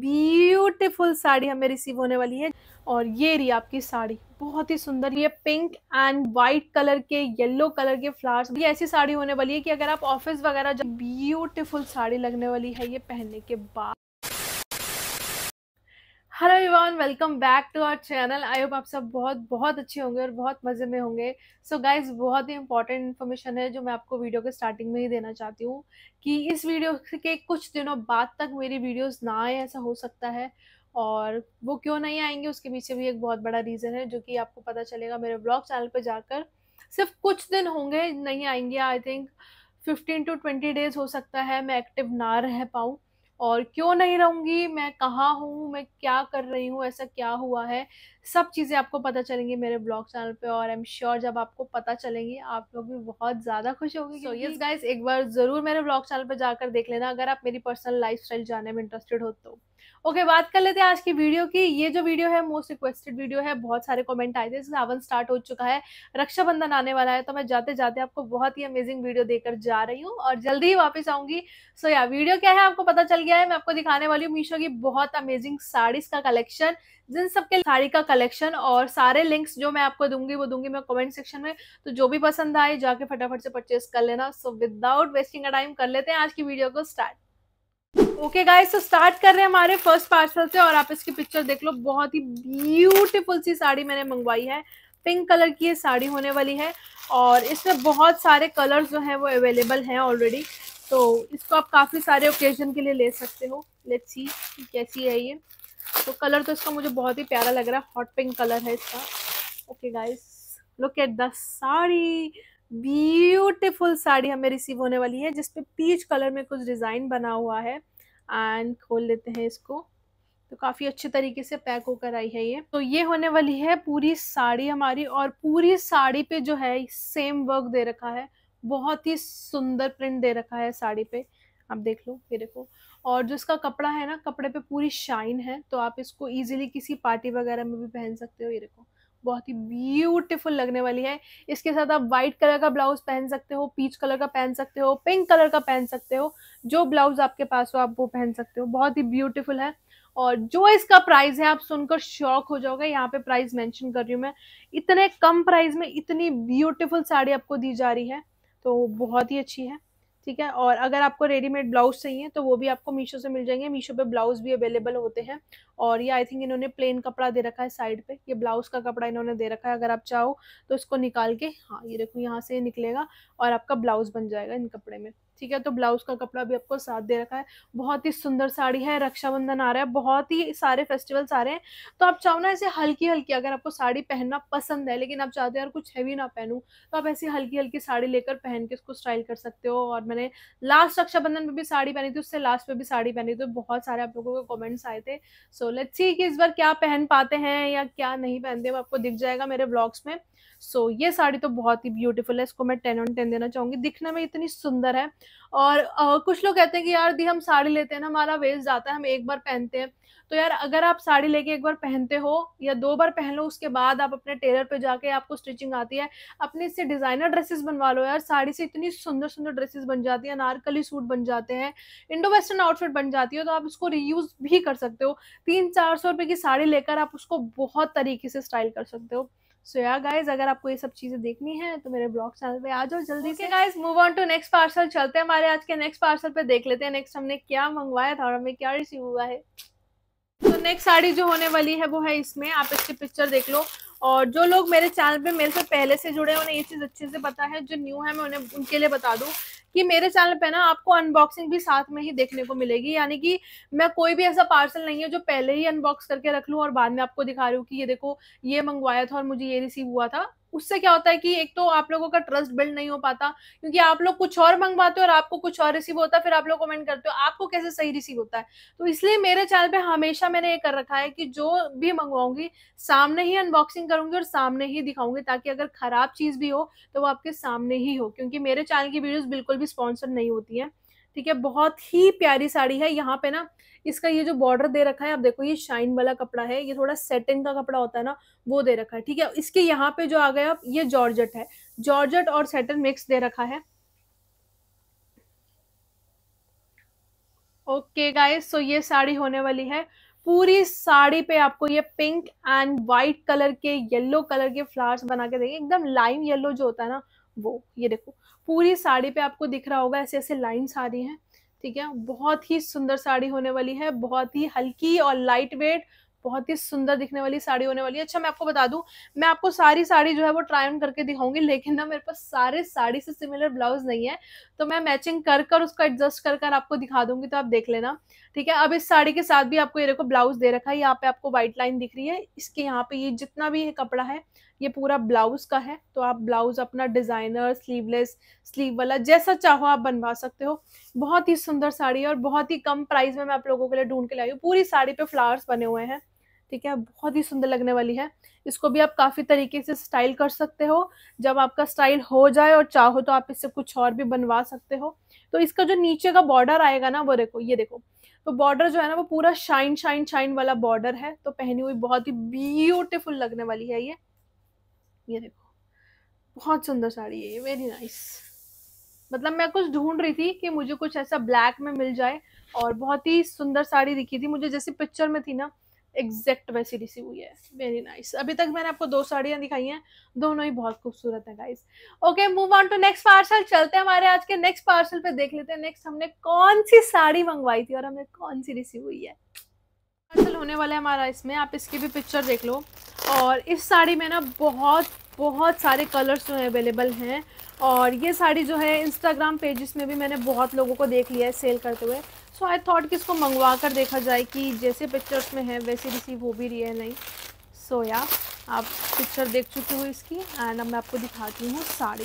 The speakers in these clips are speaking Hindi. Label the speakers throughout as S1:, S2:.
S1: ब्यूटीफुल साड़ी हमें रिसीव होने वाली है और ये रही आपकी साड़ी बहुत ही सुंदर ये पिंक एंड व्हाइट कलर के येलो कलर के फ्लावर्स ये ऐसी साड़ी होने वाली है कि अगर आप ऑफिस वगैरह ब्यूटीफुल साड़ी लगने वाली है ये पहनने के बाद hello everyone welcome back to our channel I hope आप सब बहुत बहुत अच्छे होंगे और बहुत मज़े में होंगे सो so गाइज बहुत ही इंपॉर्टेंट इन्फॉर्मेशन है जो मैं आपको वीडियो के स्टार्टिंग में ही देना चाहती हूँ कि इस वीडियो के कुछ दिनों बाद तक मेरी वीडियोस ना आए ऐसा हो सकता है और वो क्यों नहीं आएंगे उसके पीछे भी एक बहुत बड़ा रीज़न है जो कि आपको पता चलेगा मेरे ब्लॉग चैनल पर जाकर सिर्फ कुछ दिन होंगे नहीं आएंगे I think fifteen to twenty days हो सकता है मैं एक्टिव ना रह पाऊँ और क्यों नहीं रहूंगी मैं कहाँ हूँ मैं क्या कर रही हूँ ऐसा क्या हुआ है सब चीज़ें आपको पता चलेंगी मेरे ब्लॉग चैनल पे और आई एम श्योर जब आपको पता चलेंगी आप लोग भी बहुत ज़्यादा खुश होगी सो यस गाइस एक बार ज़रूर मेरे ब्लॉग चैनल पे जाकर देख लेना अगर आप मेरी पर्सनल लाइफ जानने में इंटरेस्टेड हो तो ओके okay, बात कर लेते हैं आज की वीडियो की ये जो वीडियो है मोस्ट रिक्वेस्टेड वीडियो है बहुत सारे कमेंट आए थे सावन स्टार्ट हो चुका है रक्षाबंधन आने वाला है तो मैं जाते जाते आपको बहुत ही अमेजिंग वीडियो देकर जा रही हूँ और जल्दी ही वापस आऊंगी सो या वीडियो क्या है आपको पता चल गया है मैं आपको दिखाने वाली हूँ मीशो की बहुत अमेजिंग साड़ीज का कलेक्शन जिन सबके साड़ी का कलेक्शन और सारे लिंक्स जो मैं आपको दूंगी वो दूंगी मैं कमेंट सेक्शन में तो जो भी पसंद आए जाके फटाफट से परचेस कर लेना so without wasting a time कर लेते हैं आज की वीडियो को स्टार्ट ओके गाइस तो स्टार्ट कर रहे हैं हमारे फर्स्ट पार्सल से और आप इसकी पिक्चर देख लो बहुत ही ब्यूटिफुल सी साड़ी मैंने मंगवाई है पिंक कलर की ये साड़ी होने वाली है और इसमें बहुत सारे कलर जो है वो अवेलेबल है ऑलरेडी तो इसको आप काफ़ी सारे ओकेजन के लिए ले सकते हो लेट्स सी कैसी है ये तो कलर तो इसका मुझे बहुत ही प्यारा लग रहा है हॉट पिंक कलर है इसका okay guys look at the sari beautiful sari हमें रिसीव होने वाली है जिसपे पीच कलर में कुछ डिज़ाइन बना हुआ है एंड खोल लेते हैं इसको तो काफ़ी अच्छे तरीके से पैक होकर आई है ये तो ये होने वाली है पूरी साड़ी हमारी और पूरी साड़ी पे जो है सेम वर्क दे रखा है बहुत ही सुंदर प्रिंट दे रखा है साड़ी पे आप देख लो ये देखो और जो इसका कपड़ा है ना कपड़े पे पूरी शाइन है तो आप इसको इजीली किसी पार्टी वगैरह में भी पहन सकते हो ये देखो बहुत ही ब्यूटीफुल लगने वाली है इसके साथ आप वाइट कलर का ब्लाउज पहन सकते हो पीच कलर का पहन सकते हो पिंक कलर का पहन सकते हो जो ब्लाउज आपके पास हो आप वो पहन सकते हो बहुत ही ब्यूटीफुल है और जो इसका प्राइस है आप सुनकर शॉक हो जाओगे यहाँ पे प्राइस मेंशन कर रही हूँ मैं इतने कम प्राइस में इतनी ब्यूटीफुल साड़ी आपको दी जा रही है तो बहुत ही अच्छी है ठीक है और अगर आपको रेडीमेड ब्लाउज चाहिए तो वो भी आपको मीशो से मिल जाएंगे मीशो पे ब्लाउज भी अवेलेबल होते हैं और ये आई थिंक इन्होंने प्लेन कपड़ा दे रखा है साइड पे ये ब्लाउज का कपड़ा इन्होंने दे रखा है अगर आप चाहो तो इसको निकाल के हाँ ये देखो यहाँ से निकलेगा और आपका ब्लाउज बन जाएगा इन कपड़े में ठीक है तो ब्लाउज का कपड़ा भी आपको साथ दे रखा है बहुत ही सुंदर साड़ी है रक्षाबंधन आ रहा है बहुत ही सारे फेस्टिवल्स आ रहे हैं तो आप चाहो ना ऐसे हल्की हल्की अगर आपको साड़ी पहनना पसंद है लेकिन आप चाहते हैं यार कुछ हैवी ना पहनूँ तो आप ऐसी हल्की हल्की साड़ी लेकर पहन के उसको स्टाइल कर सकते हो और मैंने लास्ट रक्षाबंधन में भी साड़ी पहनी थी उससे लास्ट में भी साड़ी पहनी थी बहुत सारे आप लोगों के कॉमेंट्स आए थे सो लेट्स सी कि इस बार क्या पहन पाते हैं या क्या नहीं पहनते वो आपको दिख जाएगा मेरे ब्लॉग्स में सो so, ये साड़ी तो बहुत ही ब्यूटीफुल है इसको मैं टेन ऑन टेन देना चाहूंगी दिखने में इतनी सुंदर है और आ, कुछ लोग कहते हैं कि यार दी हम साड़ी लेते हैं ना हमारा वेस्ट जाता है हम एक बार पहनते हैं तो यार अगर आप साड़ी लेके एक बार पहनते हो या दो बार पहन लो उसके बाद आप अपने टेलर पे जाके आपको स्टिचिंग आती है अपने इससे डिज़ाइनर ड्रेसेस बनवा लो यार साड़ी से इतनी सुंदर सुंदर ड्रेसेस बन जाती है अनारकली सूट बन जाते हैं इंडो वेस्टर्न आउटफिट बन जाती है तो आप उसको रीयूज़ भी कर सकते हो तीन चार सौ रुपये की साड़ी लेकर आप उसको बहुत तरीके से स्टाइल कर सकते हो सो या गाइज अगर आपको ये सब चीज़ें देखनी है तो मेरे ब्लॉग चैनल पे आ जाओ जल्दी से guys move on to next parcel चलते हैं हमारे आज के नेक्स्ट पार्सल पे देख लेते हैं नेक्स्ट हमने क्या मंगवाया था और हमें क्या रिसीव हुआ है तो नेक्स्ट साड़ी जो होने वाली है वो है इसमें आप इसकी पिक्चर देख लो और जो लोग मेरे चैनल पे मेरे से पहले से जुड़े हैं उन्हें ये चीज़ अच्छे से पता है जो न्यू है मैं उन्हें उनके लिए बता दूँ कि मेरे चैनल पे ना आपको अनबॉक्सिंग भी साथ में ही देखने को मिलेगी यानी कि मैं कोई भी ऐसा पार्सल नहीं है जो पहले ही अनबॉक्स करके रख लूँ और बाद में आपको दिखा रही हूँ कि ये देखो ये मंगवाया था और मुझे ये रिसीव हुआ था उससे क्या होता है कि एक तो आप लोगों का ट्रस्ट बिल्ड नहीं हो पाता क्योंकि आप लोग कुछ और मंगवाते हो और आपको कुछ और रिसीव होता है फिर आप लोग कमेंट करते हो आपको कैसे सही रिसीव होता है तो इसलिए मेरे चैनल पे हमेशा मैंने ये कर रखा है कि जो भी मंगवाऊंगी सामने ही अनबॉक्सिंग करूंगी और सामने ही दिखाऊंगी ताकि अगर खराब चीज़ भी हो तो वो आपके सामने ही हो क्योंकि मेरे चैनल की वीडियोज़ बिल्कुल भी स्पॉन्सर नहीं होती है ठीक है बहुत ही प्यारी साड़ी है यहाँ पे ना इसका ये जो बॉर्डर दे रखा है आप देखो ये शाइन वाला कपड़ा है ये थोड़ा सेटन का कपड़ा होता है ना वो दे रखा है ठीक है इसके यहाँ पे जो आ गए ये जॉर्जट है जॉर्जट और सेटन मिक्स दे रखा है ओके गाइस सो ये साड़ी होने वाली है पूरी साड़ी पे आपको ये पिंक एंड वाइट कलर के येलो कलर के फ्लावर्स बना के देंगे एकदम लाइम येलो जो होता है ना वो ये देखो पूरी साड़ी पे आपको दिख रहा होगा ऐसे ऐसे लाइन्स आ रही हैं ठीक है बहुत ही सुंदर साड़ी होने वाली है बहुत ही हल्की और लाइट वेट बहुत ही सुंदर दिखने वाली साड़ी होने वाली है अच्छा मैं आपको बता दूं मैं आपको सारी साड़ी जो है वो ट्राई ऑन करके दिखाऊंगी लेकिन ना मेरे पास सारे साड़ी से सिमिलर ब्लाउज नहीं है तो मैं मैचिंग कर कर उसको एडजस्ट कर कर आपको दिखा दूंगी तो आप देख लेना ठीक है अब इस साड़ी के साथ भी आपको ये देखो ब्लाउज दे रखा है यहाँ पे आपको व्हाइट लाइन दिख रही है इसके यहाँ पे ये जितना भी ये कपड़ा है ये पूरा ब्लाउज का है तो आप ब्लाउज अपना डिजाइनर स्लीवलेस स्लीव वाला जैसा चाहो आप बनवा सकते हो बहुत ही सुंदर साड़ी है और बहुत ही कम प्राइस में मैं आप लोगों के लिए ढूंढ के लाई हूँ पूरी साड़ी पे फ्लावर्स बने हुए हैं ठीक है बहुत ही सुंदर लगने वाली है इसको भी आप काफ़ी तरीके से स्टाइल कर सकते हो जब आपका स्टाइल हो जाए और चाहो तो आप इससे कुछ और भी बनवा सकते हो तो इसका जो नीचे का बॉर्डर आएगा ना वो देखो ये देखो तो बॉर्डर जो है ना वो पूरा शाइन शाइन शाइन वाला बॉर्डर है तो पहनी हुई बहुत ही ब्यूटीफुल लगने वाली है ये ये देखो बहुत सुंदर साड़ी है ये वेरी नाइस मतलब मैं कुछ ढूंढ रही थी कि मुझे कुछ ऐसा ब्लैक में मिल जाए और बहुत ही सुंदर साड़ी दिखी थी मुझे जैसी पिक्चर में थी ना एग्जैक्ट वैसी रिसीव हुई है वेरी नाइस nice. अभी तक मैंने आपको दो साड़ियाँ दिखाई हैं दोनों ही बहुत खूबसूरत है guys okay move on to next parcel चलते हैं हमारे आज के नेक्स्ट पार्सल पे देख लेते हैं नेक्स्ट हमने कौन सी साड़ी मंगवाई थी और हमें कौन सी रिसीव हुई है पार्सल होने वाला है हमारा इसमें आप इसकी भी पिक्चर देख लो और इस साड़ी में ना बहुत बहुत सारे कलर्स जो हैं अवेलेबल हैं और ये साड़ी जो है इंस्टाग्राम पेजेस में भी मैंने बहुत लोगों को देख लिया है सेल करते हुए सो आई थॉट कि इसको मंगवा कर देखा जाए कि जैसे पिक्चर्स में है वैसे रिसीव हो भी रही है नहीं सो so, या आप पिक्चर देख चुकी हो इसकी एंड अब मैं आपको दिखाती हूँ साड़ी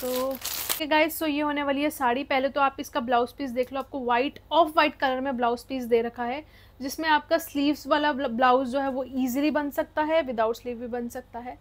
S1: तो गाइस सो ये होने वाली है साड़ी पहले तो आप इसका ब्लाउज़ पीस देख लो आपको वाइट ऑफ वाइट कलर में ब्लाउज़ पीस दे रखा है जिसमें आपका स्लीव्स वाला ब्लाउज़ जो है वो ईजिली बन सकता है विदाउट स्लीव भी बन सकता है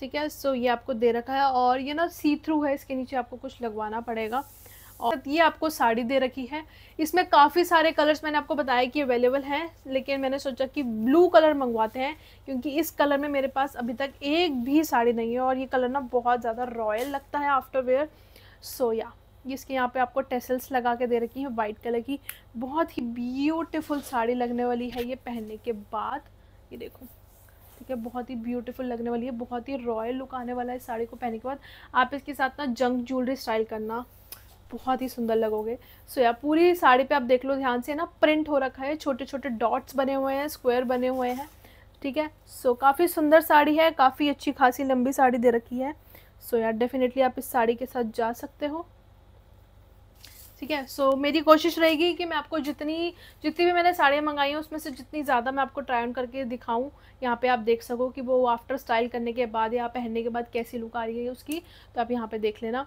S1: ठीक है सो ये आपको दे रखा है और ये ना सी थ्रू है इसके नीचे आपको कुछ लगवाना पड़ेगा और ये आपको साड़ी दे रखी है इसमें काफ़ी सारे कलर्स मैंने आपको बताया कि अवेलेबल हैं लेकिन मैंने सोचा कि ब्लू कलर मंगवाते हैं क्योंकि इस कलर में मेरे पास अभी तक एक भी साड़ी नहीं है और ये कलर ना बहुत ज़्यादा रॉयल लगता है आफ्टर वेयर सो या जिसके यहाँ पे आपको टेसल्स लगा के दे रखी है वाइट कलर की बहुत ही ब्यूटीफुल साड़ी लगने वाली है ये पहनने के बाद ये देखो ठीक है बहुत ही ब्यूटीफुल लगने वाली है बहुत ही रॉयल लुक आने वाला है साड़ी को पहनने के बाद आप इसके साथ ना जंक ज्वेलरी स्टाइल करना बहुत ही सुंदर लगोगे सो so, या पूरी साड़ी पे आप देख लो ध्यान से ना प्रिंट हो रखा है छोटे छोटे डॉट्स बने हुए हैं स्क्वायर बने हुए हैं ठीक है सो so, काफ़ी सुंदर साड़ी है काफ़ी अच्छी खासी लंबी साड़ी दे रखी है सो so, यार डेफिनेटली आप इस साड़ी के साथ जा सकते हो ठीक है सो so, मेरी कोशिश रहेगी कि मैं आपको जितनी जितनी भी मैंने साड़ियाँ मंगाई हैं उसमें से जितनी ज़्यादा मैं आपको ट्राई ऑन करके दिखाऊं यहाँ पे आप देख सको कि वो आफ्टर स्टाइल करने के बाद या पहनने के बाद कैसी लुक आ रही है उसकी तो आप यहाँ पे देख लेना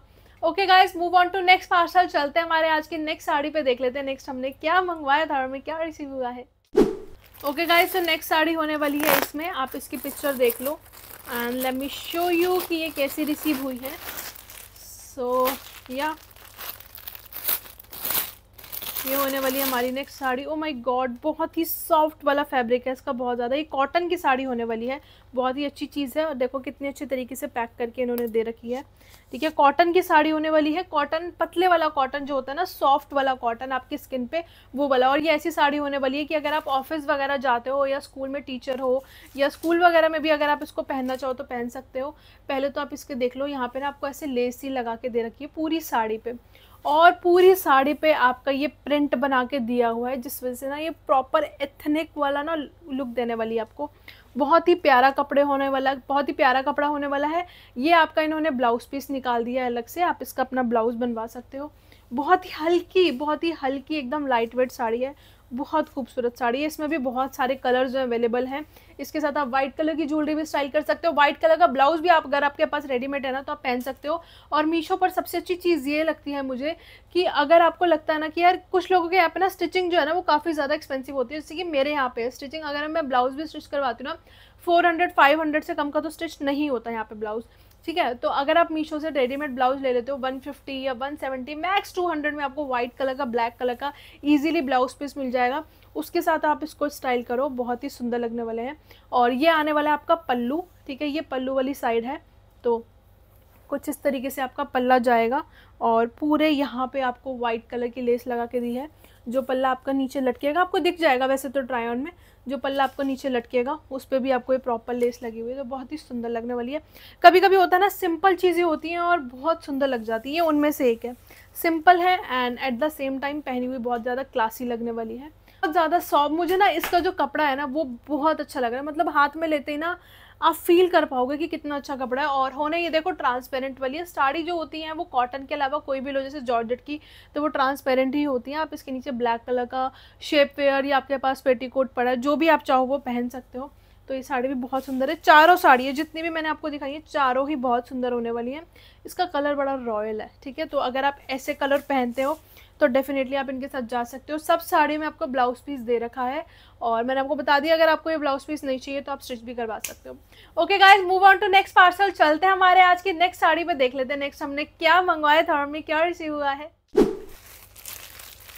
S1: okay guys move on to next parcel चलते हैं हमारे आज की नेक्स्ट साड़ी पर देख लेते हैं नेक्स्ट हमने क्या मंगवाया था हमें क्या रिसीव हुआ है ओके गाइज तो नेक्स्ट साड़ी होने वाली है इसमें आप इसकी पिक्चर देख लो and let me show you कि ये कैसी रिसीव हुई है सो so, या yeah. ये होने वाली है हमारी next sari oh my god बहुत ही सॉफ्ट वाला फैब्रिक है इसका बहुत ज़्यादा ये कॉटन की साड़ी होने वाली है बहुत ही अच्छी चीज़ है और देखो कितनी अच्छे तरीके से पैक करके इन्होंने दे रखी है ठीक है कॉटन की साड़ी होने वाली है कॉटन पतले वाला कॉटन जो होता है ना सॉफ्ट वाला कॉटन आपकी स्किन पर वो वाला और ये ऐसी साड़ी होने वाली है कि अगर आप ऑफिस वगैरह जाते हो या स्कूल में टीचर हो या स्कूल वगैरह में भी अगर आप इसको पहनना चाहो तो पहन सकते हो पहले तो आप इसके देख लो यहाँ पर ना आपको ऐसे लेस ही लगा के दे रखी है पूरी साड़ी पर और पूरी साड़ी पे आपका ये प्रिंट बना के दिया हुआ है जिस वजह से ना ये प्रॉपर एथनिक वाला ना लुक देने वाली है आपको बहुत ही प्यारा कपड़े होने वाला बहुत ही प्यारा कपड़ा होने वाला है ये आपका इन्होंने ब्लाउज़ पीस निकाल दिया है अलग से आप इसका अपना ब्लाउज़ बनवा सकते हो बहुत ही हल्की बहुत ही हल्की एकदम लाइट वेट साड़ी है बहुत खूबसूरत साड़ी है इसमें भी बहुत सारे कलर जो अवेलेबल हैं इसके साथ आप व्हाइट कलर की ज्वेलरी भी स्टाइल कर सकते हो व्हाइट कलर का ब्लाउज भी आप अगर आपके पास रेडीमेड है ना तो आप पहन सकते हो और मीशो पर सबसे अच्छी चीज़ ये लगती है मुझे कि अगर आपको लगता है ना कि यार कुछ लोगों के यहाँ पे ना स्टिचिंग जो है ना वो काफ़ी ज़्यादा एक्सपेंसिव होती है जैसे कि मेरे यहाँ पे स्टिचिंग अगर मैं ब्लाउज भी स्टिच करवाती हूँ ना फोर हंड्रेड फाइव हंड्रेड से कम का तो स्टिच नहीं होता यहाँ पे ब्लाउज़ ठीक है तो अगर आप मीशो से रेडीमेड ब्लाउज ले लेते हो 150 या 170 मैक्स 200 में आपको व्हाइट कलर का ब्लैक कलर का इजीली ब्लाउज पीस मिल जाएगा उसके साथ आप इसको स्टाइल करो बहुत ही सुंदर लगने वाले हैं और ये आने वाला है आपका पल्लू ठीक है ये पल्लू वाली साइड है तो कुछ इस तरीके से आपका पल्ला जाएगा और पूरे यहाँ पे आपको वाइट कलर की लेस लगा के दी है जो पल्ला आपका नीचे लटकेगा आपको दिख जाएगा वैसे तो ट्राई ऑन में जो पल्ला आपको नीचे लटकेगा उस पर भी आपको ये प्रॉपर लेस लगी हुई है तो बहुत ही सुंदर लगने वाली है कभी कभी होता है ना सिंपल चीज़ें होती हैं और बहुत सुंदर लग जाती है ये उनमें से एक है सिंपल है and at the same time पहनी हुई बहुत ज़्यादा क्लासी लगने वाली है बहुत ज़्यादा सॉफ्ट मुझे ना इसका जो कपड़ा है ना वो बहुत अच्छा लग रहा है मतलब हाथ में लेते ही ना आप फील कर पाओगे कि कितना अच्छा कपड़ा है और होने ये देखो ट्रांसपेरेंट वाली है साड़ी जो होती है वो कॉटन के अलावा कोई भी लो जैसे जॉर्जेट की तो वो ट्रांसपेरेंट ही होती हैं आप इसके नीचे ब्लैक कलर का शेप वेयर या आपके पास पेटीकोट पड़ा है जो भी आप चाहो वो पहन सकते हो तो ये साड़ी भी बहुत सुंदर है चारों साड़ी है जितनी भी मैंने आपको दिखाई है चारों ही बहुत सुंदर होने वाली हैं इसका कलर बड़ा रॉयल है ठीक है तो अगर आप ऐसे कलर पहनते हो तो डेफिनेटली आप इनके साथ जा सकते हो सब साड़ी में आपको ब्लाउज पीस दे रखा है और मैंने आपको बता दिया अगर आपको ये ब्लाउज पीस नहीं चाहिए तो आप स्टिच भी करवा सकते हो okay guys move on to next parcel चलते हैं हमारे आज की नेक्स्ट साड़ी पर देख लेते हैं नेक्स्ट हमने क्या मंगवाया था हमें क्या रिसीव हुआ है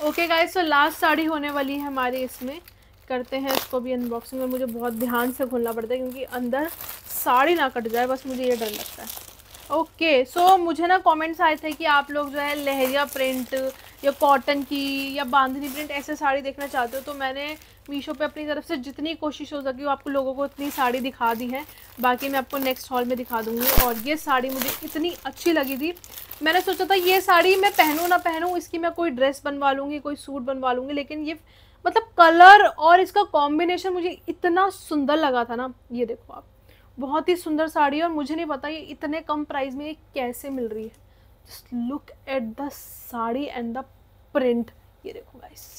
S1: ओके गाइज तो लास्ट साड़ी होने वाली है हमारी इसमें करते हैं इसको भी अनबॉक्सिंग में मुझे बहुत ध्यान से खोलना पड़ता है क्योंकि अंदर साड़ी ना कट जाए बस मुझे ये डर लगता है ओके okay, सो so मुझे ना कमेंट्स आए थे कि आप लोग जो है लहरिया प्रिंट या कॉटन की या बांधनी प्रिंट ऐसे साड़ी देखना चाहते हो तो मैंने मीशो पे अपनी तरफ से जितनी कोशिश हो सकी वो आपको लोगों को उतनी साड़ी दिखा दी है बाकी मैं आपको नेक्स्ट हॉल में दिखा दूँगी और ये साड़ी मुझे इतनी अच्छी लगी थी मैंने सोचा था ये साड़ी मैं पहनूँ ना पहनूँ इसकी मैं कोई ड्रेस बनवा लूँगी कोई सूट बनवा लूँगी लेकिन ये मतलब कलर और इसका कॉम्बिनेशन मुझे इतना सुंदर लगा था ना ये देखो आप बहुत ही सुंदर साड़ी है और मुझे नहीं पता ये इतने कम प्राइस में ये कैसे मिल रही है just look at the sari and the print ये देखो गाइस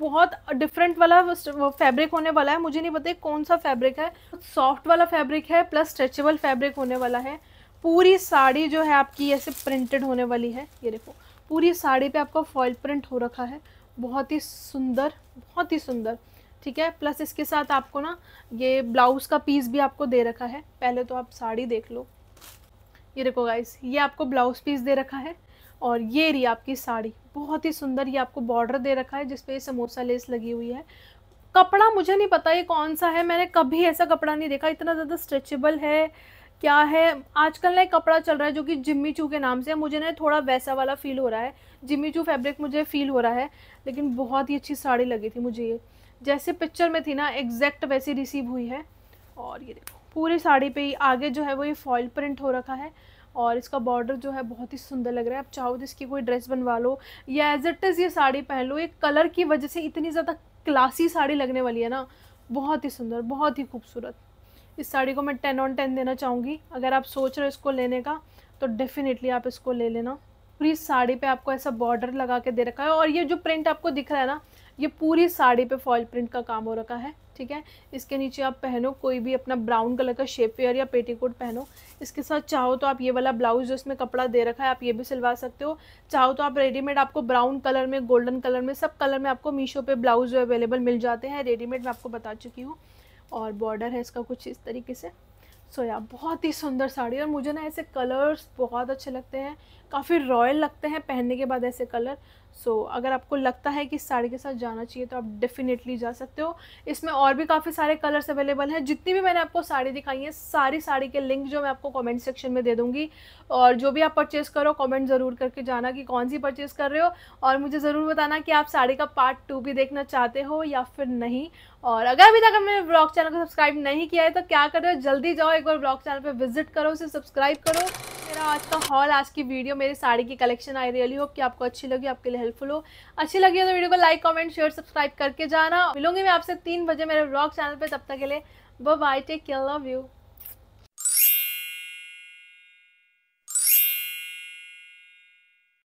S1: बहुत डिफरेंट वाला फैब्रिक होने वाला है मुझे नहीं पता कौन सा फैब्रिक है सॉफ्ट वाला फैब्रिक है प्लस स्ट्रेचेबल फैब्रिक होने वाला है पूरी साड़ी जो है आपकी ऐसे प्रिंटेड होने वाली है ये देखो पूरी साड़ी पे आपका फॉइल प्रिंट हो रखा है बहुत ही सुंदर बहुत ही सुंदर ठीक है प्लस इसके साथ आपको ना ये ब्लाउज़ का पीस भी आपको दे रखा है पहले तो आप साड़ी देख लो ये देखो गाइस ये आपको ब्लाउज़ पीस दे रखा है और ये रही आपकी साड़ी बहुत ही सुंदर ये आपको बॉर्डर दे रखा है जिसपे समोसा लेस लगी हुई है कपड़ा मुझे नहीं पता ये कौन सा है मैंने कभी ऐसा कपड़ा नहीं देखा इतना ज़्यादा स्ट्रेचेबल है क्या है आजकल एक कपड़ा चल रहा है जो कि जिम्मी चू के नाम से है मुझे ना थोड़ा वैसा वाला फ़ील हो रहा है जिम्मी चू फैब्रिक मुझे फ़ील हो रहा है लेकिन बहुत ही अच्छी साड़ी लगी थी मुझे ये जैसे पिक्चर में थी ना एग्जैक्ट वैसी रिसीव हुई है और ये देखो पूरी साड़ी पे ही आगे जो है वो ये फॉयल प्रिंट हो रखा है और इसका बॉर्डर जो है बहुत ही सुंदर लग रहा है आप चाहो तो इसकी कोई ड्रेस बनवा लो या एज इट इज़ ये साड़ी पहन लो ये कलर की वजह से इतनी ज़्यादा क्लासी साड़ी लगने वाली है ना बहुत ही सुंदर बहुत ही खूबसूरत इस साड़ी को मैं टेन ऑन टेन देना चाहूँगी अगर आप सोच रहे हो इसको लेने का तो डेफ़िनेटली आप इसको ले लेना पूरी साड़ी पे आपको ऐसा बॉर्डर लगा के दे रखा है और ये जो प्रिंट आपको दिख रहा है ना ये पूरी साड़ी पे फॉल प्रिंट का काम हो रखा है ठीक है इसके नीचे आप पहनो कोई भी अपना ब्राउन कलर का शेप वेयर या पेटीकोट पहनो इसके साथ चाहो तो आप ये वाला ब्लाउज जो इसमें कपड़ा दे रखा है आप ये भी सिलवा सकते हो चाहो तो आप रेडीमेड आपको ब्राउन कलर में गोल्डन कलर में सब कलर में आपको मीशो पे ब्लाउज अवेलेबल मिल जाते हैं रेडीमेड मैं आपको बता चुकी हूँ और बॉर्डर है इसका कुछ इस तरीके से सो so, या yeah, बहुत ही सुंदर साड़ी और मुझे ना ऐसे कलर्स बहुत अच्छे लगते हैं काफ़ी रॉयल लगते हैं पहनने के बाद ऐसे कलर सो so, अगर आपको लगता है कि इस साड़ी के साथ जाना चाहिए तो आप डेफिनेटली जा सकते हो इसमें और भी काफ़ी सारे कलर्स अवेलेबल हैं जितनी भी मैंने आपको साड़ी दिखाई है सारी साड़ी के लिंक जो मैं आपको कमेंट सेक्शन में दे दूंगी और जो भी आप परचेस करो कमेंट ज़रूर करके जाना कि कौन सी परचेस कर रहे हो और मुझे ज़रूर बताना कि आप साड़ी का पार्ट टू भी देखना चाहते हो या फिर नहीं और अगर अभी तक हमने ब्लॉग चैनल को सब्सक्राइब नहीं किया है तो क्या कर रहे हो जल्दी जाओ एक बार ब्लॉग चैनल पर विजिट करो उसे सब्सक्राइब करो मेरा आज का हॉल आज की वीडियो मेरी साड़ी की कलेक्शन आई रियली होप कि आपको अच्छी लगी आपके लिए हेल्पफुल हो अच्छी लगी हो तो वीडियो को लाइक कमेंट शेयर सब्सक्राइब करके जाना मिलूंगी मैं आपसे तीन बजे मेरे ब्लॉग चैनल पे तब तक के लिए bye take care love you